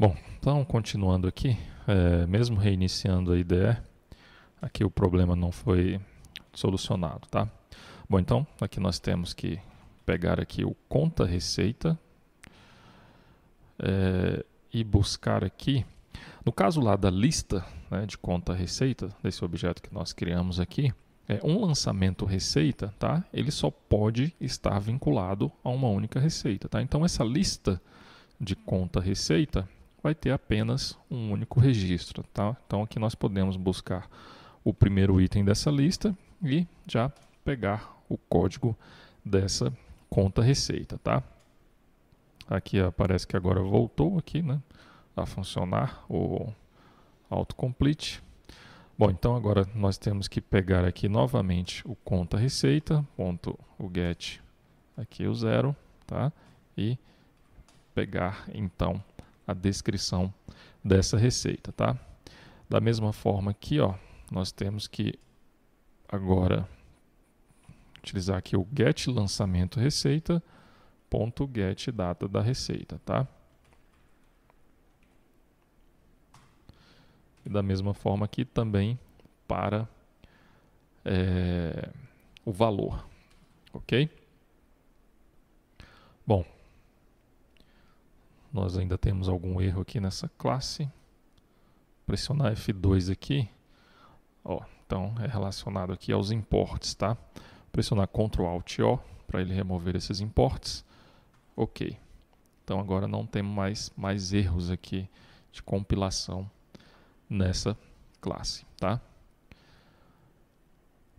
Bom, então continuando aqui, é, mesmo reiniciando a IDE, aqui o problema não foi solucionado, tá? Bom, então aqui nós temos que pegar aqui o conta receita é, e buscar aqui, no caso lá da lista né, de conta receita desse objeto que nós criamos aqui, é, um lançamento receita, tá? Ele só pode estar vinculado a uma única receita, tá? Então essa lista de conta receita vai ter apenas um único registro, tá? Então aqui nós podemos buscar o primeiro item dessa lista e já pegar o código dessa conta receita, tá? Aqui aparece que agora voltou aqui, né, a funcionar o autocomplete. Bom, então agora nós temos que pegar aqui novamente o conta receita, ponto o get aqui o zero, tá? E pegar então a descrição dessa receita, tá? Da mesma forma aqui, ó, nós temos que agora utilizar aqui o get lançamento receita ponto get data da receita, tá? E da mesma forma aqui também para é, o valor, ok? Bom, nós ainda temos algum erro aqui nessa classe. Pressionar F2 aqui. Ó, então é relacionado aqui aos importes, tá? Pressionar Ctrl Alt O para ele remover esses importes. OK. Então agora não temos mais mais erros aqui de compilação nessa classe, tá?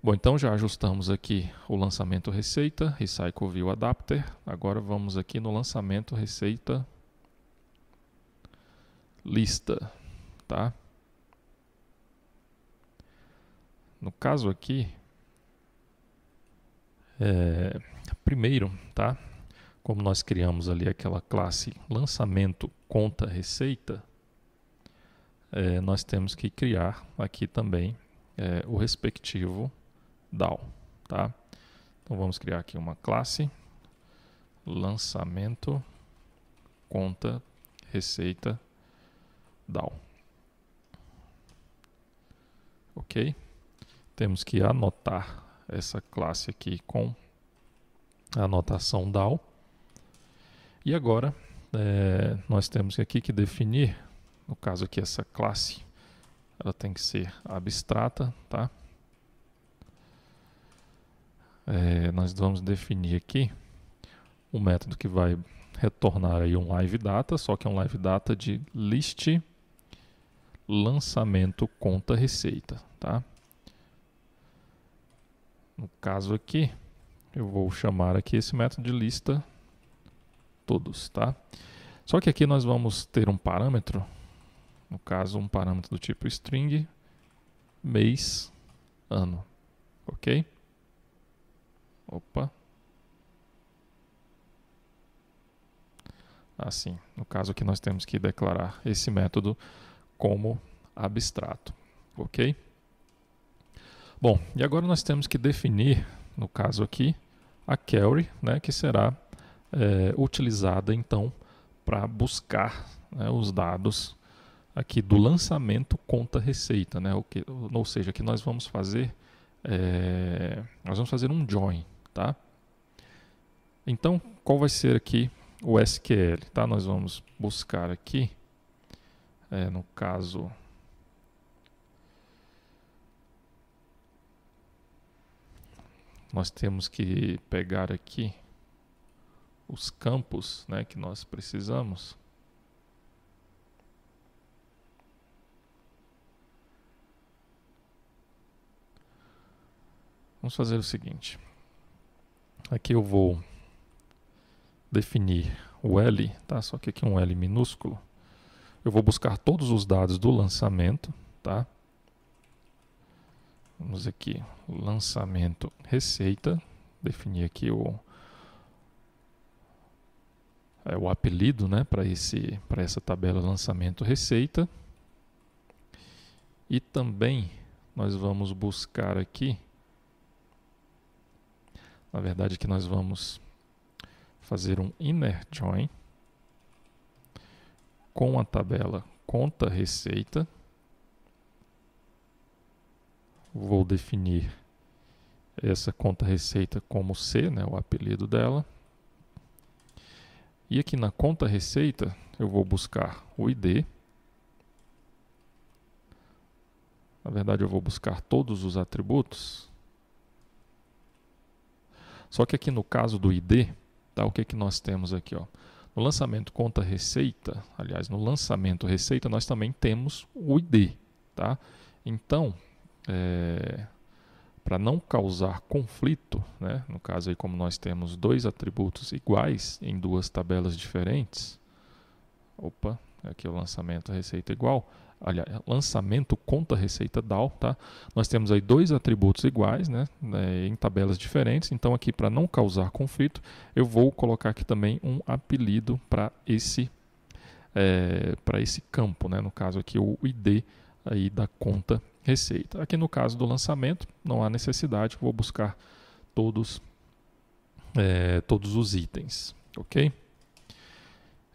Bom, então já ajustamos aqui o lançamento receita, Recycle View Adapter. Agora vamos aqui no lançamento receita lista, tá? No caso aqui, é, primeiro, tá? Como nós criamos ali aquela classe lançamento conta receita, é, nós temos que criar aqui também é, o respectivo DAO, tá? Então vamos criar aqui uma classe lançamento conta receita down. Ok? Temos que anotar essa classe aqui com a anotação dal. E agora, é, nós temos aqui que definir, no caso aqui essa classe, ela tem que ser abstrata, tá? É, nós vamos definir aqui um método que vai retornar aí um live data, só que é um live data de list lançamento conta receita, tá? No caso aqui, eu vou chamar aqui esse método de lista todos, tá? Só que aqui nós vamos ter um parâmetro, no caso um parâmetro do tipo string, mês, ano, ok? Opa. Assim, no caso aqui nós temos que declarar esse método como abstrato, ok? Bom, e agora nós temos que definir, no caso aqui, a query, né, que será é, utilizada então para buscar né, os dados aqui do lançamento conta receita, né? O que, ou seja, que nós vamos fazer, é, nós vamos fazer um join, tá? Então, qual vai ser aqui o SQL, tá? Nós vamos buscar aqui é, no caso. Nós temos que pegar aqui os campos né, que nós precisamos. Vamos fazer o seguinte. Aqui eu vou definir o L, tá? Só que aqui é um L minúsculo. Eu vou buscar todos os dados do lançamento, tá? Vamos aqui, lançamento, receita, definir aqui o é, o apelido, né, para esse para essa tabela lançamento receita. E também nós vamos buscar aqui na verdade que nós vamos fazer um inner join com a tabela conta receita. Vou definir essa conta receita como C, né, o apelido dela. E aqui na conta receita eu vou buscar o ID. Na verdade eu vou buscar todos os atributos. Só que aqui no caso do ID, tá, o que, que nós temos aqui? Ó? No lançamento conta receita, aliás, no lançamento receita, nós também temos o ID. Tá? Então, é, para não causar conflito, né? no caso aí como nós temos dois atributos iguais em duas tabelas diferentes, opa, aqui é o lançamento receita igual, aliás, lançamento conta receita DAO, tá? Nós temos aí dois atributos iguais, né, é, em tabelas diferentes. Então aqui para não causar conflito, eu vou colocar aqui também um apelido para esse é, para esse campo, né? No caso aqui o ID aí da conta receita. Aqui no caso do lançamento não há necessidade, vou buscar todos é, todos os itens, ok?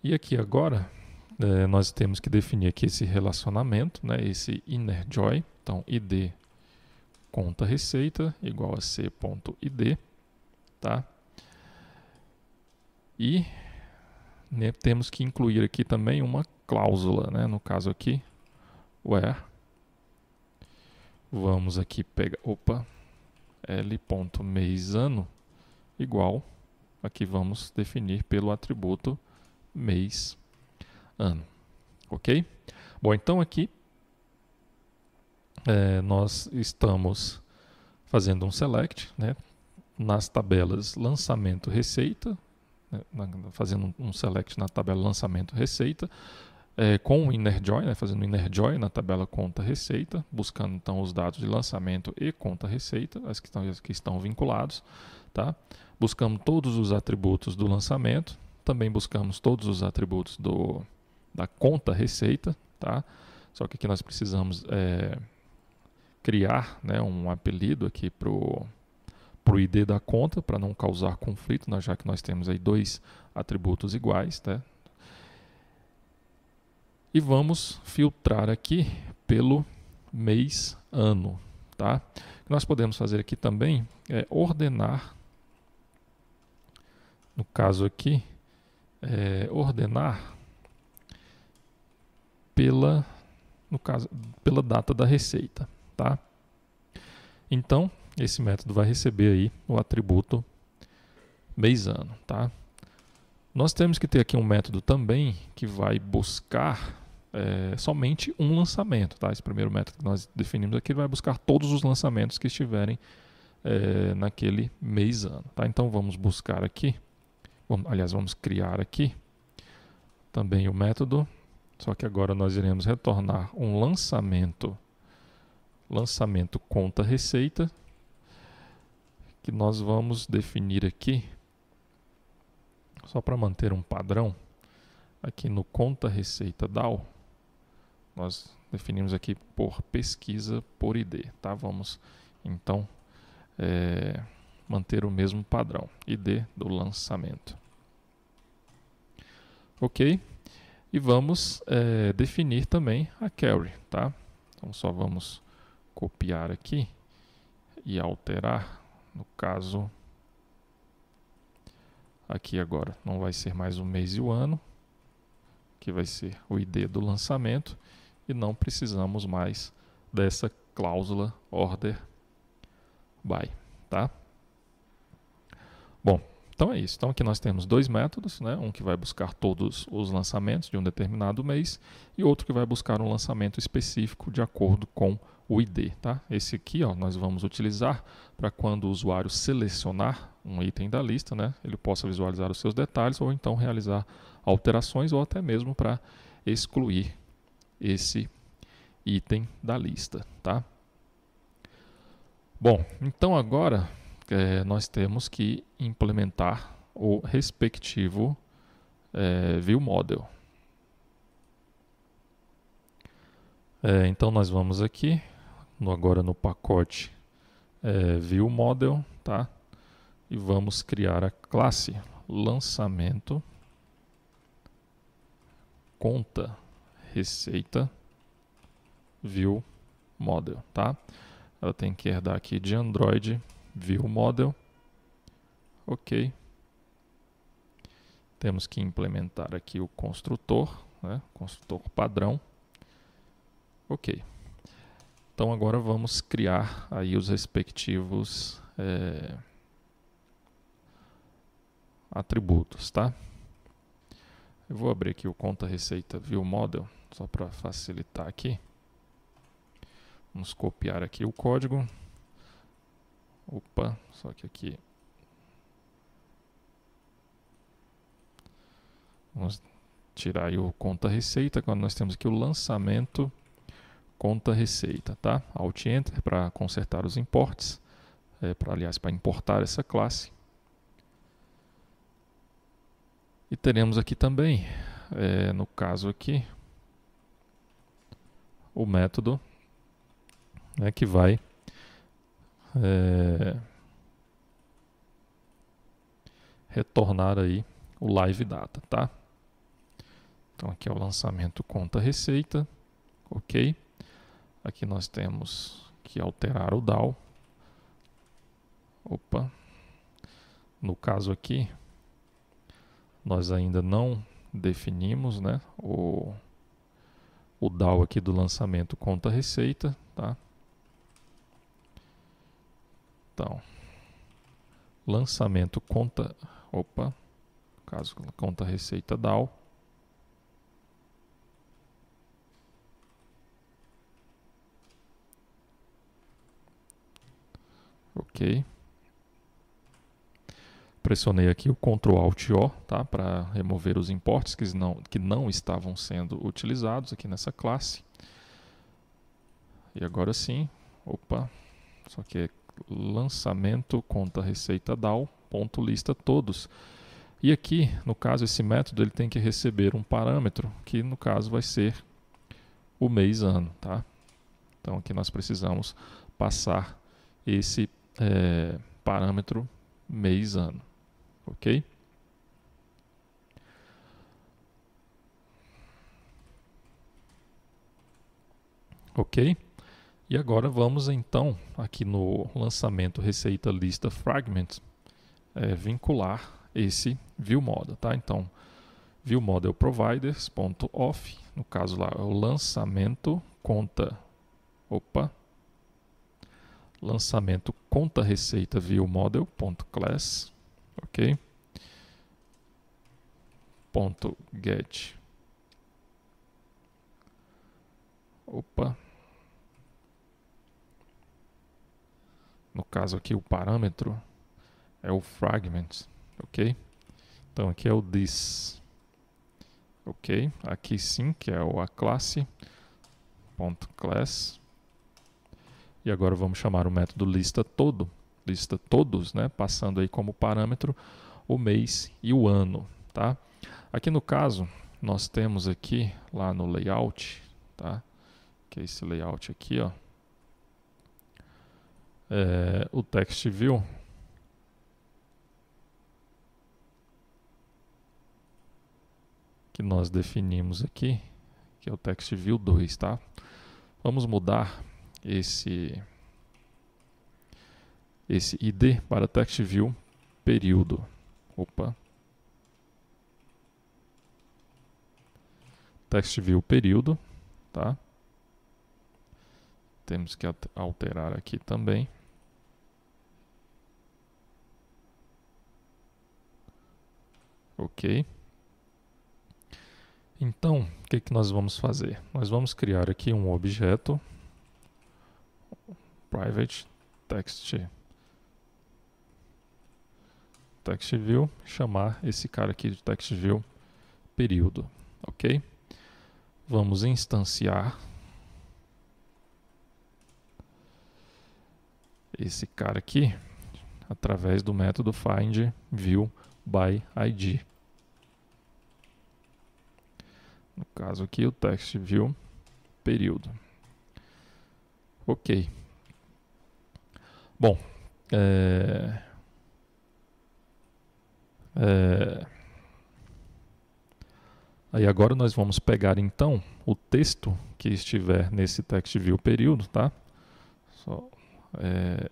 E aqui agora é, nós temos que definir aqui esse relacionamento, né, esse inner joy. Então, id conta receita igual a c.id, tá? E né, temos que incluir aqui também uma cláusula, né? No caso aqui, where. Vamos aqui pegar, opa, l.meisano igual, aqui vamos definir pelo atributo mês ano. Ok? Bom, então aqui é, nós estamos fazendo um select né, nas tabelas lançamento receita, né, fazendo um select na tabela lançamento receita, é, com o inner join, né, fazendo inner join na tabela conta receita, buscando então os dados de lançamento e conta receita, as que estão, as que estão vinculados, tá? Buscamos todos os atributos do lançamento, também buscamos todos os atributos do da conta receita, tá? Só que aqui nós precisamos é, criar né, um apelido aqui para o ID da conta, para não causar conflito, né, já que nós temos aí dois atributos iguais. Tá? E vamos filtrar aqui pelo mês, ano. Tá? O que nós podemos fazer aqui também é ordenar, no caso aqui, é, ordenar pela, no caso, pela data da receita, tá? Então, esse método vai receber aí o atributo mês-ano, tá? Nós temos que ter aqui um método também que vai buscar é, somente um lançamento. Tá? Esse primeiro método que nós definimos aqui vai buscar todos os lançamentos que estiverem é, naquele mês ano. Tá? Então vamos buscar aqui, vamos, aliás, vamos criar aqui também o método só que agora nós iremos retornar um lançamento, lançamento conta receita, que nós vamos definir aqui, só para manter um padrão, aqui no conta receita DAO, nós definimos aqui por pesquisa por ID, tá? Vamos então é, manter o mesmo padrão, ID do lançamento. Ok. E vamos é, definir também a carry, tá? Então só vamos copiar aqui e alterar, no caso, aqui agora não vai ser mais o mês e o ano, que vai ser o ID do lançamento, e não precisamos mais dessa cláusula order by, tá? Então é isso. Então aqui nós temos dois métodos, né? um que vai buscar todos os lançamentos de um determinado mês e outro que vai buscar um lançamento específico de acordo com o ID. Tá? Esse aqui ó, nós vamos utilizar para quando o usuário selecionar um item da lista, né? ele possa visualizar os seus detalhes ou então realizar alterações ou até mesmo para excluir esse item da lista. Tá? Bom, então agora é, nós temos que implementar o respectivo é, view model. É, então nós vamos aqui no, agora no pacote é, view model, tá? E vamos criar a classe lançamento conta receita view model, tá? Ela tem que herdar aqui de Android View Model. Ok. Temos que implementar aqui o construtor, né? construtor padrão. Ok. Então agora vamos criar aí os respectivos é, atributos, tá? Eu vou abrir aqui o conta receita view model só para facilitar aqui. Vamos copiar aqui o código. Opa, só que aqui. Vamos tirar aí o conta receita. Quando nós temos aqui o lançamento conta receita, tá? Alt Enter para consertar os importes, é, para aliás para importar essa classe. E teremos aqui também, é, no caso aqui, o método né, que vai é, retornar aí o live data, tá? Então aqui é o lançamento conta receita, ok? Aqui nós temos que alterar o DAO. Opa. No caso aqui, nós ainda não definimos, né, o o DAO aqui do lançamento conta receita, tá? Então, lançamento conta, opa, caso conta receita DAO. OK. Pressionei aqui o Ctrl Alt O, tá, para remover os importes que não que não estavam sendo utilizados aqui nessa classe. E agora sim, opa, só que lançamento conta receita DAO ponto lista todos e aqui no caso esse método ele tem que receber um parâmetro que no caso vai ser o mês ano tá então aqui nós precisamos passar esse é, parâmetro mês ano ok ok e agora vamos então, aqui no lançamento Receita Lista Fragment, é, vincular esse model, tá? Então, ViewModel é Providers.off, no caso lá, é o lançamento conta, opa, lançamento conta receita ViewModel.class, ok? Ponto get, opa, No caso aqui, o parâmetro é o fragment, ok? Então aqui é o this, ok? Aqui sim, que é a classe, ponto class. E agora vamos chamar o método lista todo, lista todos, né? Passando aí como parâmetro o mês e o ano, tá? Aqui no caso, nós temos aqui lá no layout, tá? Que é esse layout aqui, ó é, o view Que nós definimos aqui, que é o text view 2, tá? Vamos mudar esse, esse ID para text view período. Opa. view período, tá? Temos que alterar aqui também. Ok. Então, o que, que nós vamos fazer? Nós vamos criar aqui um objeto private text text view, chamar esse cara aqui de text view período, ok? Vamos instanciar esse cara aqui através do método find view by id. No caso aqui, o text view período. Ok. Bom, é... É... Aí agora nós vamos pegar então o texto que estiver nesse text view período, tá? Só, é...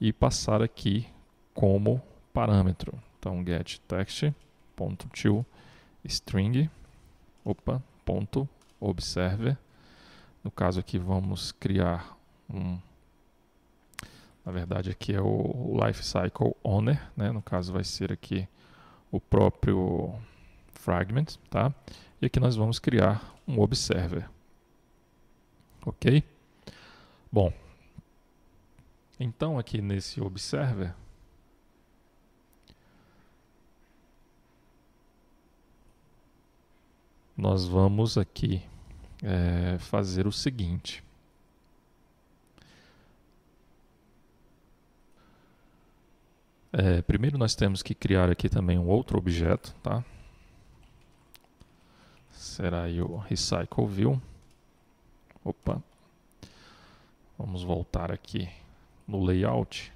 E passar aqui como parâmetro. Então, get text ponto to string opa, ponto observer No caso aqui vamos criar um na verdade aqui é o lifecycle owner, né? No caso vai ser aqui o próprio fragment, tá? E aqui nós vamos criar um observer. OK? Bom, então aqui nesse observer nós vamos aqui é, fazer o seguinte. É, primeiro nós temos que criar aqui também um outro objeto, tá? Será aí o Recycle View. Opa. Vamos voltar aqui no Layout.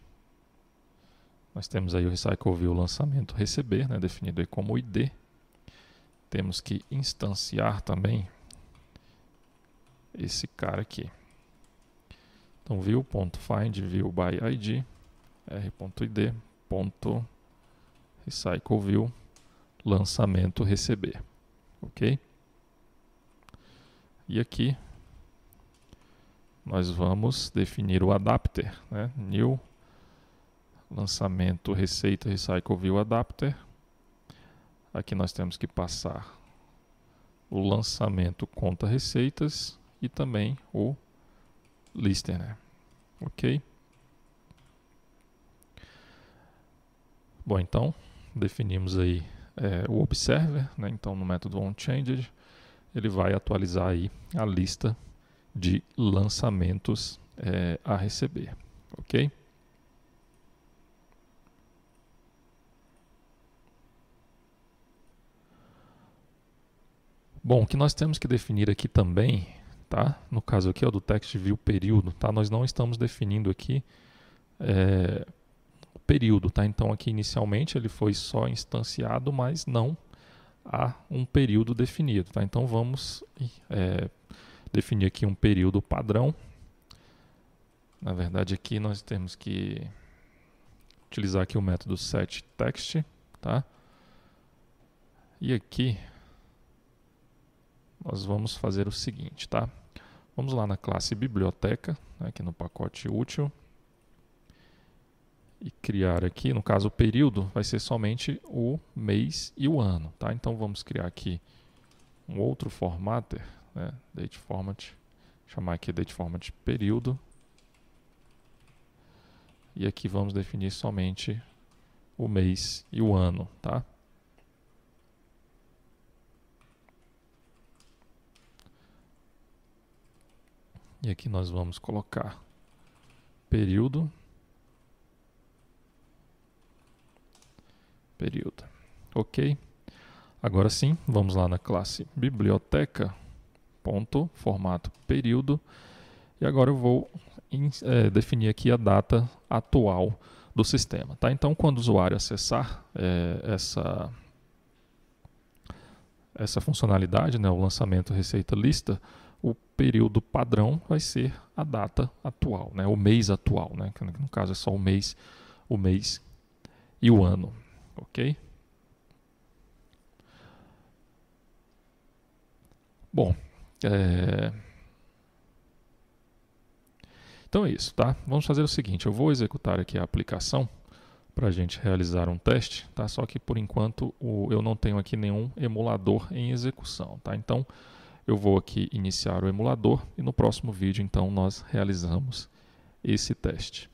Nós temos aí o Recycle View lançamento receber, né, definido aí como ID temos que instanciar também esse cara aqui. Então, view.find, view by id, r.id, ponto recycle view, lançamento receber, ok? E aqui nós vamos definir o adapter, né? new lançamento receita recycle view adapter Aqui nós temos que passar o lançamento conta receitas e também o listener, né? ok? Bom, então definimos aí é, o observer, né? então no método onChanged ele vai atualizar aí a lista de lançamentos é, a receber, ok? Bom, o que nós temos que definir aqui também, tá? No caso aqui ó, do text view período, tá? Nós não estamos definindo aqui é, o período, tá? Então aqui inicialmente ele foi só instanciado, mas não há um período definido, tá? Então vamos é, definir aqui um período padrão. Na verdade aqui nós temos que utilizar aqui o método setText, tá? E aqui nós vamos fazer o seguinte, tá? Vamos lá na classe biblioteca, né, aqui no pacote útil, e criar aqui, no caso o período, vai ser somente o mês e o ano, tá? Então vamos criar aqui um outro formatter, né? date format, chamar aqui date format período, e aqui vamos definir somente o mês e o ano, tá? E aqui nós vamos colocar período. Período. Ok. Agora sim, vamos lá na classe biblioteca, ponto, formato, período. E agora eu vou é, definir aqui a data atual do sistema. Tá? Então, quando o usuário acessar é, essa, essa funcionalidade, né, o lançamento receita lista, o período padrão vai ser a data atual, né? o mês atual, né? que no caso é só o mês, o mês e o ano. Ok? Bom, é... então é isso, tá? Vamos fazer o seguinte, eu vou executar aqui a aplicação para a gente realizar um teste, tá? Só que por enquanto o, eu não tenho aqui nenhum emulador em execução, tá? Então eu vou aqui iniciar o emulador e no próximo vídeo então nós realizamos esse teste.